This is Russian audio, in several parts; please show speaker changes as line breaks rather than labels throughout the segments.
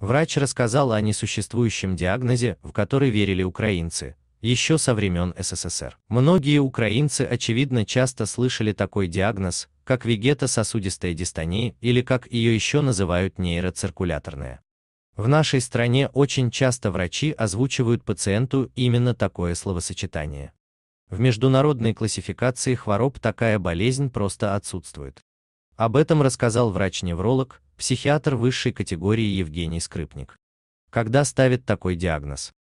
Врач рассказал о несуществующем диагнозе, в который верили украинцы, еще со времен СССР. Многие украинцы, очевидно, часто слышали такой диагноз, как вегетососудистая дистония или как ее еще называют нейроциркуляторная. В нашей стране очень часто врачи озвучивают пациенту именно такое словосочетание. В международной классификации хвороб такая болезнь просто отсутствует. Об этом рассказал врач-невролог, психиатр высшей категории Евгений Скрипник. Когда ставит такой диагноз?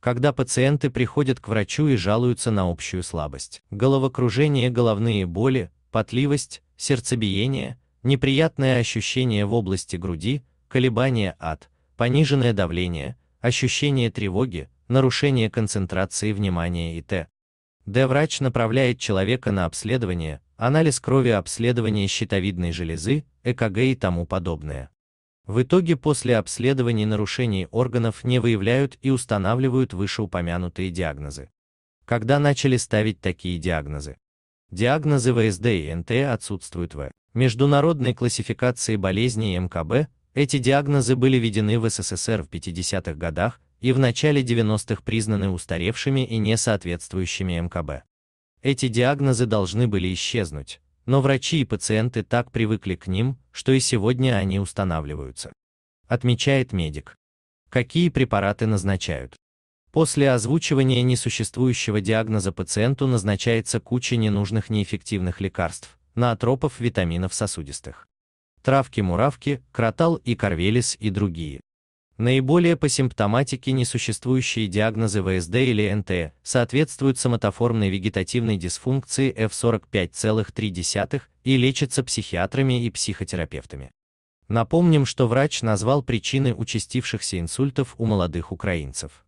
Когда пациенты приходят к врачу и жалуются на общую слабость, головокружение, головные боли, потливость, сердцебиение, неприятное ощущение в области груди, колебания ад, пониженное давление, ощущение тревоги, нарушение концентрации внимания и т. Д. Врач направляет человека на обследование, анализ крови, обследование щитовидной железы, ЭКГ и тому подобное. В итоге после обследований нарушений органов не выявляют и устанавливают вышеупомянутые диагнозы. Когда начали ставить такие диагнозы? Диагнозы ВСД и НТ отсутствуют в международной классификации болезней МКБ, эти диагнозы были введены в СССР в 50-х годах и в начале 90-х признаны устаревшими и не соответствующими МКБ. Эти диагнозы должны были исчезнуть, но врачи и пациенты так привыкли к ним, что и сегодня они устанавливаются. Отмечает медик. Какие препараты назначают? После озвучивания несуществующего диагноза пациенту назначается куча ненужных неэффективных лекарств, наотропов витаминов сосудистых. Травки-муравки, кротал и корвелис и другие. Наиболее по симптоматике несуществующие диагнозы ВСД или НТ соответствуют соматоформной вегетативной дисфункции F45,3 и лечатся психиатрами и психотерапевтами. Напомним, что врач назвал причины участившихся инсультов у молодых украинцев.